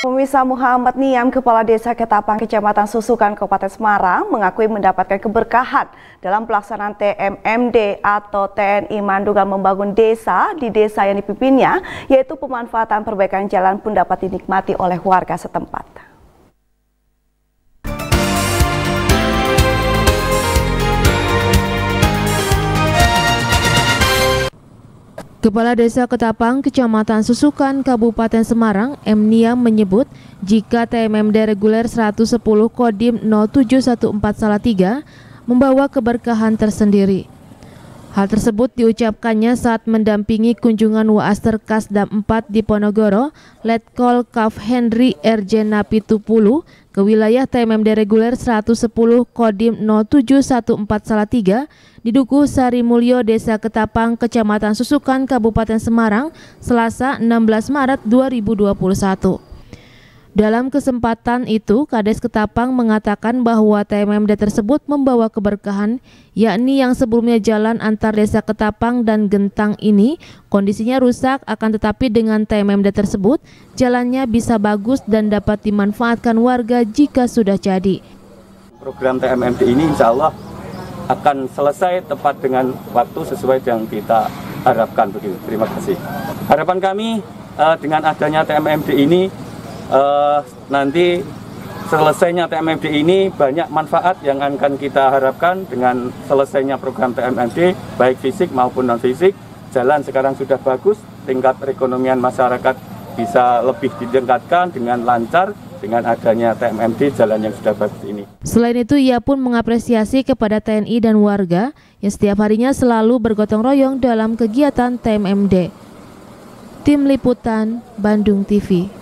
Pemirsa Muhammad Niam, Kepala Desa Ketapang, Kecamatan Susukan, Kabupaten Semarang, mengakui mendapatkan keberkahan dalam pelaksanaan TMMD atau TNI Mandugal Membangun Desa di desa yang dipimpinnya, yaitu pemanfaatan perbaikan jalan pun dapat dinikmati oleh warga setempat. Kepala Desa Ketapang, Kecamatan Susukan, Kabupaten Semarang, M. menyebut jika TMMD Reguler 110 Kodim 07143 Salatiga membawa keberkahan tersendiri. Hal tersebut diucapkannya saat mendampingi kunjungan Waaster Kasdam 4 di Ponegoro, Letkol Kaf Henry RJ Napi Tupulu ke wilayah TMMD Reguler 110 Kodim 0714 Salatiga di Duku Sari Mulyo Desa Ketapang, Kecamatan Susukan, Kabupaten Semarang, Selasa 16 Maret 2021. Dalam kesempatan itu, Kades Ketapang mengatakan bahwa TMMD tersebut membawa keberkahan, yakni yang sebelumnya jalan antar desa Ketapang dan Gentang ini kondisinya rusak, akan tetapi dengan TMMD tersebut, jalannya bisa bagus dan dapat dimanfaatkan warga jika sudah jadi. Program TMMD ini insya Allah akan selesai tepat dengan waktu sesuai yang kita harapkan Terima kasih. Harapan kami eh, dengan adanya TMMD ini uh, nanti selesainya TMMD ini banyak manfaat yang akan kita harapkan dengan selesainya program TMMD baik fisik maupun non fisik jalan sekarang sudah bagus tingkat perekonomian masyarakat bisa lebih ditingkatkan dengan lancar dengan adanya TMMD jalan yang sudah bagus ini. Selain itu, ia pun mengapresiasi kepada TNI dan warga yang setiap harinya selalu bergotong royong dalam kegiatan TMMD. Tim Liputan, Bandung TV.